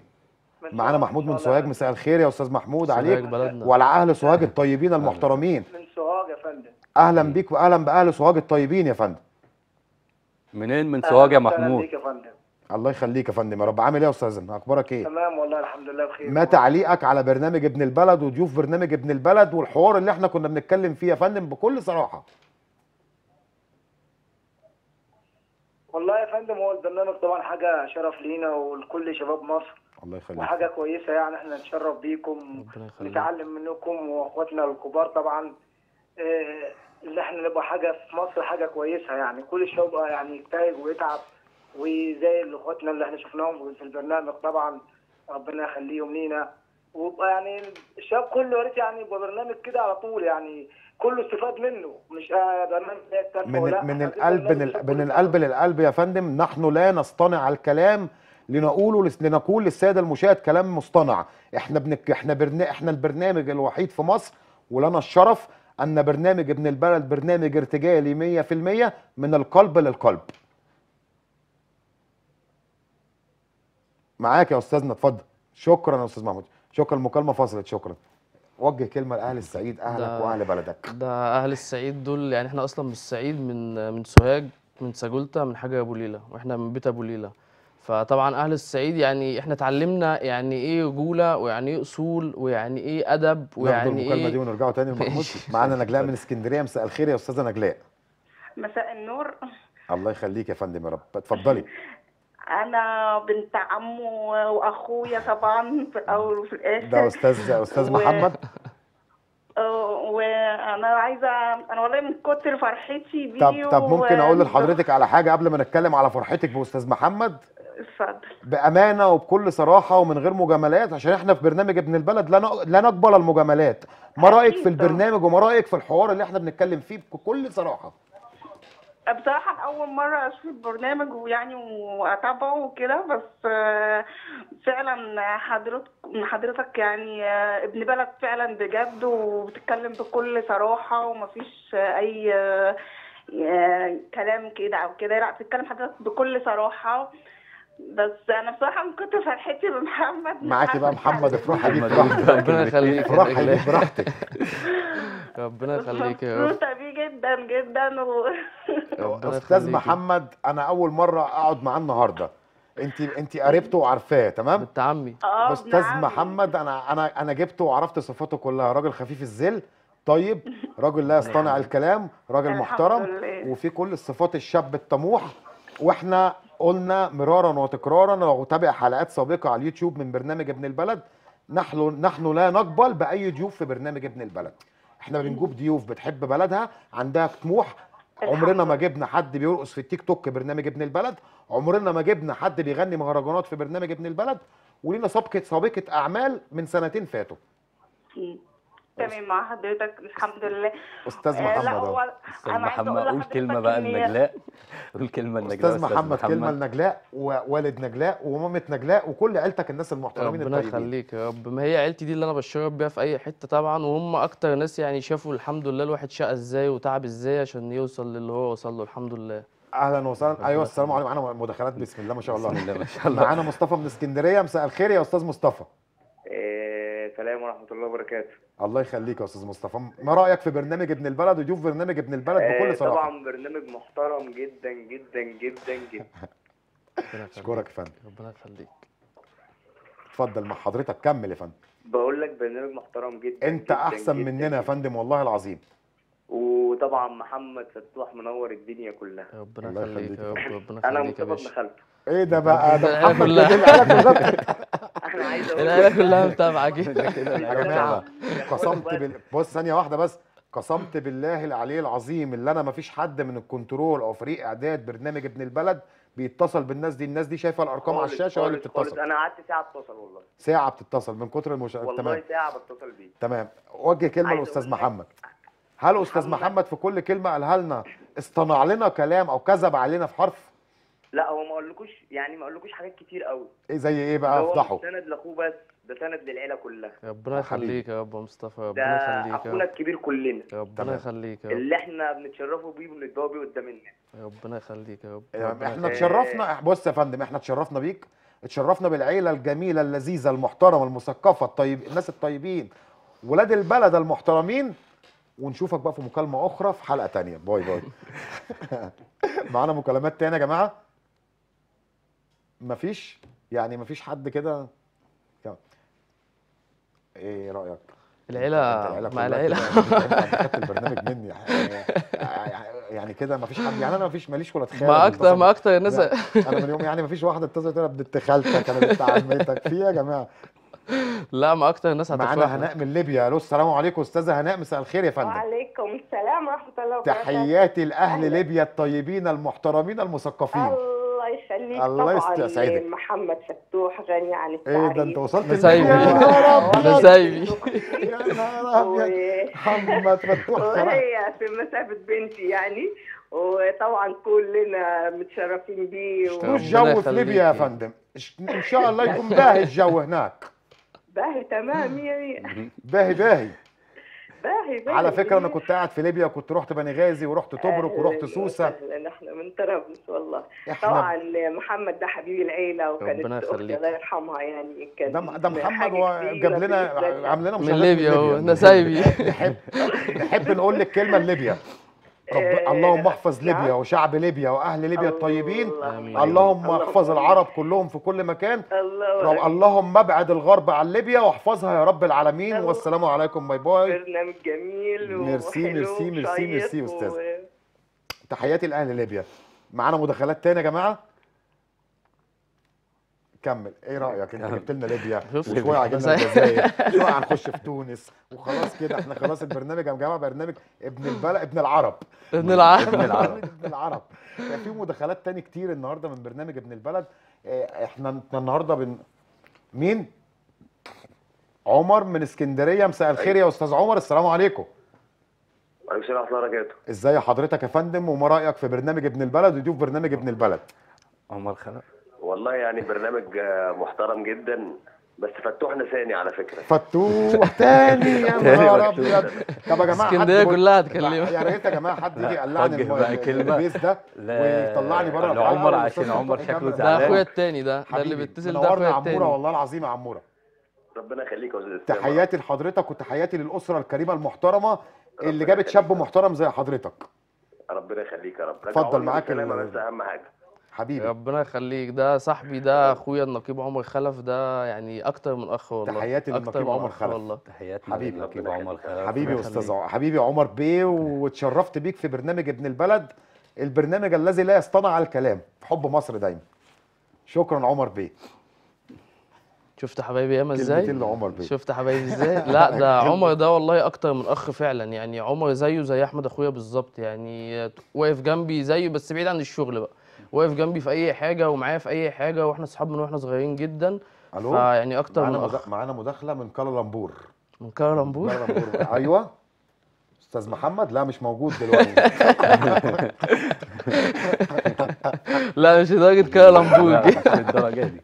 معانا محمود من سوهاج مساء الخير يا استاذ محمود عليك وعلى اهل سوهاج الطيبين المحترمين
من سوهاج يا فندم
اهلا بيك واهلا باهل سوهاج الطيبين يا فندم
منين من سوهاج يا محمود يا
فندم الله يخليك يا فندم يا رب عامل ايه يا استاذنا اخبارك ايه تمام والله الحمد لله بخير ما تعليقك على برنامج ابن البلد وضيوف برنامج ابن البلد والحوار اللي احنا كنا بنتكلم فيه يا فندم بكل صراحه والله يا فندم هو البرنامج طبعا حاجه شرف لينا ولكل شباب مصر الله يخليك وحاجه كويسه يعني احنا نتشرف بيكم نتعلم منكم واخواتنا الكبار طبعا ان آه، اللي احنا نبقى حاجه في مصر حاجه كويسه يعني كل الشباب يعني يجتهد ويتعب وزي اخواتنا اللي احنا شفناهم في البرنامج طبعا ربنا يخليهم لينا ويبقى يعني الشباب كله يا ريت يعني يبقى برنامج كده على طول يعني كله استفاد منه مش آه، برنامج من من القلب من القلب للقلب يا فندم نحن لا نصطنع الكلام لنقوله لنقول للساده المشاهد كلام مصطنع احنا بنك احنا برنا احنا البرنامج الوحيد في مصر ولنا الشرف ان برنامج ابن البلد برنامج ارتجالي 100% من القلب للقلب معاك يا استاذنا اتفضل شكرا يا استاذ محمود شكرا المكالمه فصلت شكرا وجه كلمه لاهل السعيد اهلك واهل بلدك
ده اهل السعيد دول يعني احنا اصلا من السعيد من من سوهاج من ساجولتا من حاجه ابو ليله واحنا من بيت ابو ليله فطبعا اهل الصعيد يعني احنا اتعلمنا يعني ايه رجوله ويعني ايه اصول ويعني ايه ادب ويعني ايه المكالمه دي ونرجعوا تاني لمحمود
معانا نجلاء من اسكندريه مساء الخير يا استاذه نجلاء
مساء النور
الله يخليك يا فندم يا رب اتفضلي
انا بنت عمه واخويا طبعا في الاول وفي الاخر ده استاذ
استاذ و... محمد
وانا عايزه انا والله من كتر فرحتي بيه طب طب ممكن اقول لحضرتك
على حاجه قبل ما نتكلم على فرحتك باستاذ محمد اتفضل بامانه وبكل صراحه ومن غير مجاملات عشان احنا في برنامج ابن البلد لا لا نقبل المجاملات ما رايك في البرنامج وما رايك في الحوار اللي احنا بنتكلم فيه بكل صراحه
بصراحة أول مرة أشوف البرنامج ويعني وأتابعه وكده بس فعلا حضرتك
حضرتك يعني ابن بلد فعلا بجد وبتتكلم بكل صراحة ومفيش أي آه، كلام كده أو كده لا بتتكلم حضرتك بكل
صراحة بس انا بصراحه من كتر فرحتي بمحمد معاكي بقى محمد في روح حبيبي ربنا يخليك في روح حبيبي براحتك ربنا يخليك يا رب مبسوطه بيه جدا جدا و استاذ محمد
انا اول مره اقعد معاه النهارده انت انت قريبته وعارفاه تمام بنت عمي آه، استاذ محمد انا انا انا جبته وعرفت صفاته كلها راجل خفيف الذل طيب راجل لا يصطنع نعم. الكلام راجل محترم وفي كل الصفات الشاب الطموح واحنا قلنا مرارا وتكرارا وتابع حلقات سابقه على اليوتيوب من برنامج ابن البلد نحن نحن لا نقبل باي ضيوف في برنامج ابن البلد احنا بنجيب ضيوف بتحب بلدها عندها طموح عمرنا ما جبنا حد بيرقص في التيك توك برنامج ابن البلد عمرنا ما جبنا حد بيغني مهرجانات في برنامج ابن البلد ولينا سابقه سابقه اعمال من سنتين فاتوا
تمام مع حضرتك الحمد لله استاذ آه،
محمد اهو استاذ محمد قول كلمه بقى لنجلاء قول كلمه لنجلاء استاذ محمد كلمه
لنجلاء ووالد نجلاء ومامه نجلاء وكل عيلتك الناس المحترمين ربنا يخليك
يا رب
ما هي عيلتي دي اللي انا بشرب بيها في اي حته طبعا وهم اكتر ناس يعني شافوا الحمد لله الواحد شقى ازاي وتعب ازاي عشان يوصل للي هو وصل له الحمد لله
اهلا وسهلا ايوه السلام
عليكم معانا مداخلات بسم الله ما شاء الله بسم الله ما شاء الله معانا
مصطفى من اسكندريه مساء الخير يا استاذ مصطفى
السلام إيه، ورحمه الله وبركاته
الله يخليك يا استاذ مصطفى ما رايك في برنامج ابن البلد وضيوف برنامج ابن البلد بكل آه، صراحه
طبعا برنامج محترم جدا جدا جدا جدا
اشكرك يا فندم ربنا يخليك اتفضل مع حضرتك كمل يا فندم
بقول لك برنامج محترم جدا انت جداً احسن
جداً مننا يا فندم والله العظيم
وطبعا محمد فتوح منور الدنيا كلها ربنا يخليك يا رب ربنا يخليك انا مصطفى ابن خالته
ايه ده بقى ده العيله كلها انا عايز اقول كلها متابعه يا جماعه قسمت بص ثانيه واحده بس قسمت بالله العلي العظيم اللي انا ما فيش حد من الكنترول او فريق اعداد برنامج ابن البلد بيتصل بالناس دي الناس دي شايفه الارقام على الشاشه ولا بتتصل انا قعدت ساعه اتصل والله ساعه بتتصل من كتر المشاهدات والله ساعه بتصل بيه تمام وجه كلمه للاستاذ محمد هل استاذ محمد في كل كلمه قالها لنا اصطنع لنا كلام او كذب علينا في حرف
لا هو ما اقولكوش يعني ما اقولكوش حاجات كتير قوي ايه زي ايه بقى افضحه هو سند لاخوه بس ده سند للعيله كلها ربنا يخليك يا رب مصطفى ربنا يخليك ده اخونا الكبير كلنا ربنا يخليك يا رب اللي احنا بنتشرفوا بيه وبنتباهوا بيه قدام الناس ربنا يخليك يا رب احنا اتشرفنا
بص يا فندم احنا اتشرفنا بيك اتشرفنا بالعيله الجميله اللذيذه المحترمه المثقفه الطيب الناس الطيبين ولاد البلد المحترمين ونشوفك بقى في مكالمه اخرى في حلقه تانية باي باي معانا مكالمات تانية يا جماعه مفيش يعني مفيش حد كده
ايه رايك العيله مع العيله خدت البرنامج مني يعني-, يعني كده مفيش حد يعني انا مفيش ماليش ولا تخيل ما اكتر ما اكتر الناس
انا من يوم يعني مفيش فيش واحده اتصلت انا بنت خالتك انا بنت عمتك في إيه يا جماعه لا ما اكتر الناس هتفرح معانا هناء من ليبيا الو السلام عليكم استاذه هناء مساء الخير يا فندم
وعليكم السلام ورحمه الله وبركاته
تحياتي لاهل ليبيا الطيبين المحترمين المثقفين
الله يخليك الله يسعدك محمد فتوح غني عن التعريف ايه ده انت وصلت نسايبي يا نهار ابيض محمد فتوح وهي في مسافه بنتي يعني وطبعا كلنا متشرفين بيه شو الجو في
ليبيا يا فندم ان
شاء الله يكون باهي
الجو هناك
باهي تمام يعني
باهي باهي
باهي باهي على فكره انا
كنت قاعد في ليبيا وكنت رحت بني غازي ورحت تبرك ورحت سوسه
احنا من طرابلس والله طبعا محمد ده حبيب العيله وكانت يخليك الله يرحمها يعني كان ده, ده محمد وجاب
لنا عامل
لنا من ليبيا هو نسايبي نحب نحب نقول لك كلمه ليبيا
رب... آه، اللهم احفظ ليبيا وشعب ليبيا واهل ليبيا الطيبين الله اللهم احفظ العرب كلهم في كل مكان الله رب... اللهم ابعد الغرب عن ليبيا واحفظها يا رب العالمين الله. والسلام عليكم باي باي برنامج جميل ميرسي ميرسي ميرسي ميرسي استاذ تحياتي لاهل ليبيا معانا مداخلات تانية يا جماعه كمل ايه رايك انت جبت لنا ليبيا وشويه عجبنا الجزائر شويه هنخش في تونس وخلاص كده احنا خلاص البرنامج يا جماعه برنامج ابن البلد ابن العرب ابن العرب ابن العرب آه، في مداخلات تاني كتير النهارده من برنامج ابن البلد آه، احنا النهارده بن مين عمر من اسكندريه مساء الخير يا استاذ عمر السلام عليكم وعليكم السلام ورحمه الله وبركاته ازاي حضرتك يا فندم وما رايك في برنامج ابن البلد وضيوف برنامج ابن البلد عمر
خلق والله يعني برنامج آه، محترم جدا بس فتوحنا ثاني على فكره
فتوح تاني يا نهار ابيض طب يا جماعه اسكندريه كلها هتكلمك يا ريت يا جماعه حد يجي يقلعني البيس ده ويطلعني بره عمر عشان عمر شكله زعلان ده اخويا الثاني
ده ده اللي بيتصل ده اخويا الثاني عموره والله العظيم يا عموره ربنا يخليك
يا استاذ تحياتي لحضرتك وتحياتي للاسره الكريمه المحترمه اللي جابت شاب محترم زي حضرتك ربنا يخليك يا رب اتفضل معاك بس اهم حاجه
حبيبي ربنا يخليك ده صاحبي ده اخويا النقيب عمر خلف ده يعني اكتر من اخ والله تحياتي للنقيب عمر خلف والله تحياتي حبيبي
للنقيب عمر خلف حبيبي استاذ حبيبي
عمر بيه واتشرفت بيك في برنامج ابن البلد البرنامج الذي لا يصطنع الكلام في حب مصر دايما
شكرا عمر بيه شفت حبايبي ياما ازاي لعمر بيه شفت حبايبي ازاي لا ده عمر ده والله اكتر من اخ فعلا يعني عمر زيه زي احمد اخويا بالظبط يعني واقف جنبي زيه بس بعيد عن الشغل بقى واقف جنبي في اي حاجه ومعايا في اي حاجه واحنا اصحاب من واحنا صغيرين جدا الو يعني اكتر معنا من أخ... معانا مداخله
من كالالمبور من كالالمبور ايوه
استاذ محمد لا مش موجود
دلوقتي لا مش لدرجه كالالمبور مش للدرجه دي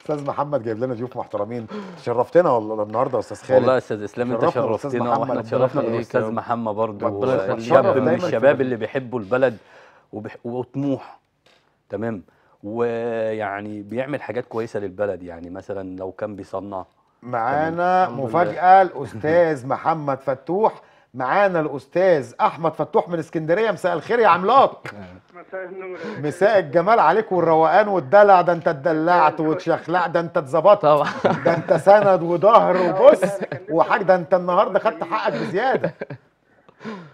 استاذ محمد جايب لنا ضيوف محترمين شرفتنا والله
النهارده يا استاذ خالد والله يا استاذ اسلام انت شرفتنا واحنا اتشرفنا بالاستاذ محمد برضه شاب من الشباب اللي بيحبوا البلد وطموح تمام ويعني بيعمل حاجات كويسه للبلد يعني مثلا لو كان بيصنع
معانا مفاجاه الاستاذ محمد فتوح معانا الاستاذ احمد فتوح من اسكندريه مساء الخير يا عملاق
مساء النور
مساء الجمال عليك والروقان والدلع ده انت اتدلعت واتشخلعت ده انت اتظبطت ده انت سند وظهر وبص وحاجه ده انت النهارده خدت حقك بزياده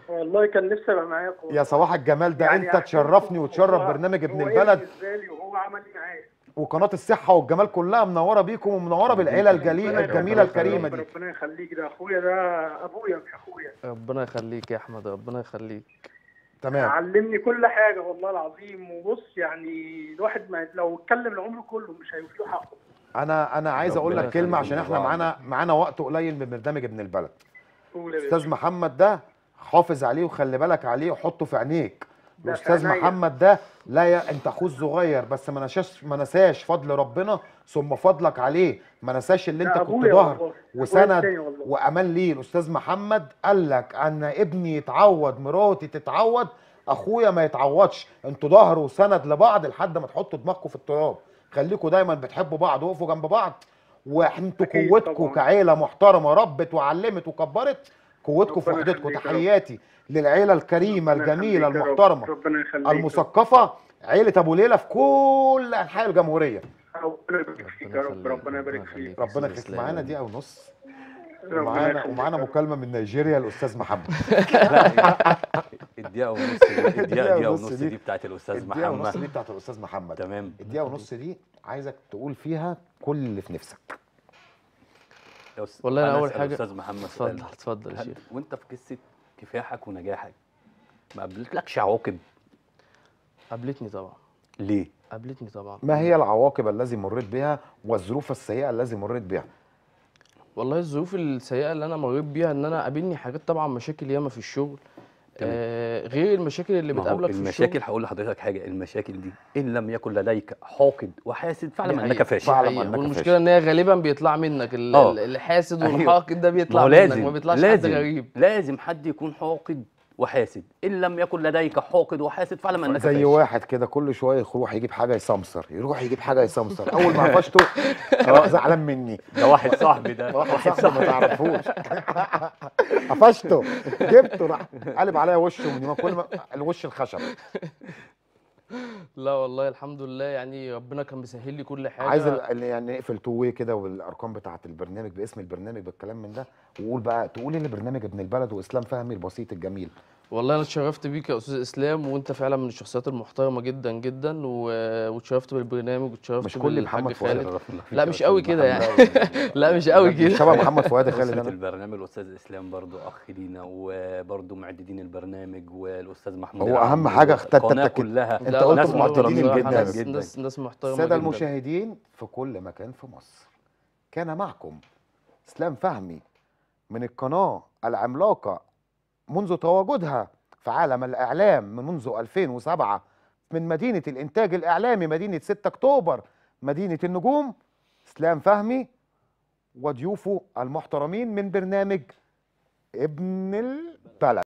والله كان نفسي ابقى معاكم يا صباح الجمال ده يعني انت تشرفني وتشرف برنامج ابن البلد وهو
عمل إيه معايا
وقناه الصحه والجمال كلها منوره بيكم ومنوره بالعيله الجليله الجميله الكريمه
دي ربنا يخليك ده اخويا ده ابويا مش اخويا
ربنا يخليك يا احمد ربنا يخليك تمام علمني كل حاجه والله العظيم وبص يعني الواحد ما لو اتكلم العمر كله مش هيوفي له حقه
انا انا عايز اقول لك كلمه عشان احنا معانا معانا وقت قليل من برنامج ابن البلد استاذ محمد ده حافظ عليه وخلي بالك عليه وحطه في عينيك الاستاذ محمد ده لا يا انت اخوه الصغير بس ما نساش ما نساش فضل ربنا ثم فضلك عليه ما نساش اللي انت كنت ظهر وسند وامان ليه الاستاذ محمد قال لك ان ابني يتعود مراتي تتعود اخويا ما يتعوضش انتوا ظهر وسند لبعض لحد ما تحطوا دماغكم في التراب خليكم دايما بتحبوا بعض وقفوا جنب بعض وانتوا قوتكم كعيله محترمه ربت وعلمت وكبرت قوتكم في وحدتكم تحياتي للعيله الكريمه الجميله المحترمه المثقفه عيله ابو ليله في كل انحاء الجمهوريه ربنا يبارك فيك يا رب ربنا يبارك فيك ربنا يخليك معانا دقيقه ونص ومعانا ومعانا مكالمه من نيجيريا الاستاذ محمد
الدقيقه ونص الدقيقه ونص دي بتاعت الاستاذ محمد الدقيقه ونص دي بتاعت الاستاذ محمد تمام
الدقيقه ونص دي عايزك تقول فيها كل اللي في نفسك
والله انا اول حاجه استاذ محمد اتفضل اتفضل يا شيخ وانت في قصه كفاحك ونجاحك ما قابلتلكش عواقب قابلتني طبعا ليه قابلتني
طبعا
ما هي العواقب الذي مريت بها والظروف السيئه الذي مريت بها
والله الظروف السيئه اللي انا مريت بيها ان انا قابلني حاجات طبعا مشاكل ياما في الشغل آه غير المشاكل اللي بتقابلك في المشاكل
هقول لحضرتك حاجه المشاكل دي ان لم يكن لديك حاقد وحاسد فاعلم انك فاشل فعلا انك والمشكله
ان هي غالبا بيطلع منك آه. الحاسد أيوه. والحاقد ده بيطلع منك ما بيطلعش حد غريب
لازم حد يكون حاقد وحاسد ان لم يكن لديك حاقد وحاسد فاعلم انك زي فاشل. واحد
كده كل شويه يروح يجيب حاجه يسمسر يروح يجيب حاجه يسمسر اول ما قفشته زعلان مني ده واحد صاحبي ده واحد صاحبي ما تعرفوش
قفشته جبته
راح قلب عليا وشه من كل ما الوش الخشب
لا والله الحمد لله يعني ربنا كان مسهل لي كل حاجه عايز
يعني نقفل تو كده والارقام بتاعه البرنامج باسم البرنامج بالكلام من ده وقول بقى تقول لي برنامج ابن البلد واسلام فهمي البسيط الجميل
والله انا اتشرفت بيك يا استاذ اسلام وانت فعلا من الشخصيات المحترمه جدا جدا واتشرفت بالبرنامج واتشرفت مش كل محمد فؤاد يعني. لا مش قوي كده يعني لا مش قوي كده شبه محمد فؤاد خالد انا
البرنامج الاستاذ اسلام برضو اخ لينا وبرضو معددين البرنامج والاستاذ محمود هو اهم حاجه اختتك كلها انت قلت ناس محترمين جدا جدا ناس ناس محترمه جدا المشاهدين
في كل مكان في مصر كان معكم اسلام فهمي من القناة العملاقة منذ تواجدها في عالم الإعلام من منذ 2007 من مدينة الإنتاج الإعلامي مدينة 6 أكتوبر مدينة النجوم إسلام فهمي وضيوفه المحترمين من برنامج ابن البلد